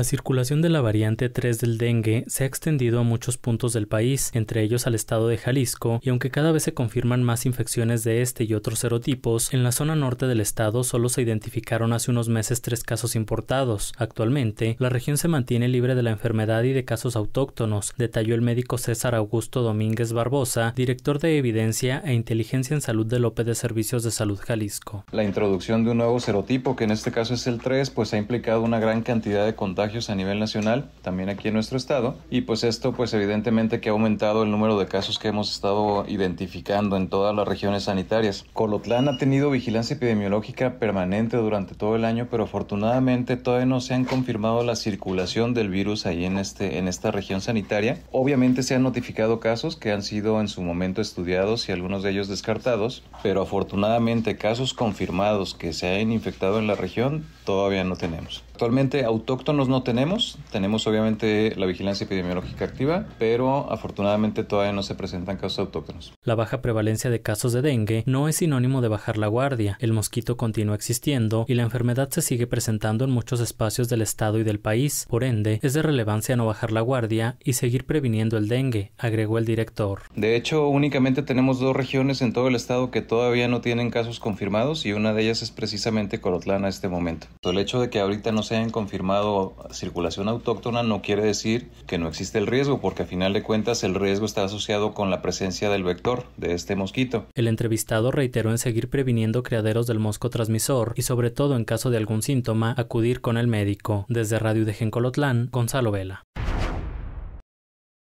La circulación de la variante 3 del dengue se ha extendido a muchos puntos del país, entre ellos al estado de Jalisco, y aunque cada vez se confirman más infecciones de este y otros serotipos, en la zona norte del estado solo se identificaron hace unos meses tres casos importados. Actualmente, la región se mantiene libre de la enfermedad y de casos autóctonos, detalló el médico César Augusto Domínguez Barbosa, director de Evidencia e Inteligencia en Salud de López de Servicios de Salud Jalisco. La introducción de un nuevo serotipo, que en este caso es el 3, pues ha implicado una gran cantidad de contagios a nivel nacional, también aquí en nuestro estado, y pues esto pues evidentemente que ha aumentado el número de casos que hemos estado identificando en todas las regiones sanitarias. Colotlán ha tenido vigilancia epidemiológica permanente durante todo el año, pero afortunadamente todavía no se han confirmado la circulación del virus ahí en, este, en esta región sanitaria. Obviamente se han notificado casos que han sido en su momento estudiados y algunos de ellos descartados, pero afortunadamente casos confirmados que se hayan infectado en la región todavía no tenemos. Actualmente autóctonos no tenemos. Tenemos obviamente la vigilancia epidemiológica activa, pero afortunadamente todavía no se presentan casos autóctonos. La baja prevalencia de casos de dengue no es sinónimo de bajar la guardia. El mosquito continúa existiendo y la enfermedad se sigue presentando en muchos espacios del estado y del país. Por ende, es de relevancia no bajar la guardia y seguir previniendo el dengue, agregó el director. De hecho, únicamente tenemos dos regiones en todo el estado que todavía no tienen casos confirmados y una de ellas es precisamente Corotlán a este momento. El hecho de que ahorita no se hayan confirmado circulación autóctona no quiere decir que no existe el riesgo, porque a final de cuentas el riesgo está asociado con la presencia del vector de este mosquito. El entrevistado reiteró en seguir previniendo criaderos del mosco transmisor y sobre todo en caso de algún síntoma acudir con el médico. Desde Radio de Gencolotlán, Gonzalo Vela.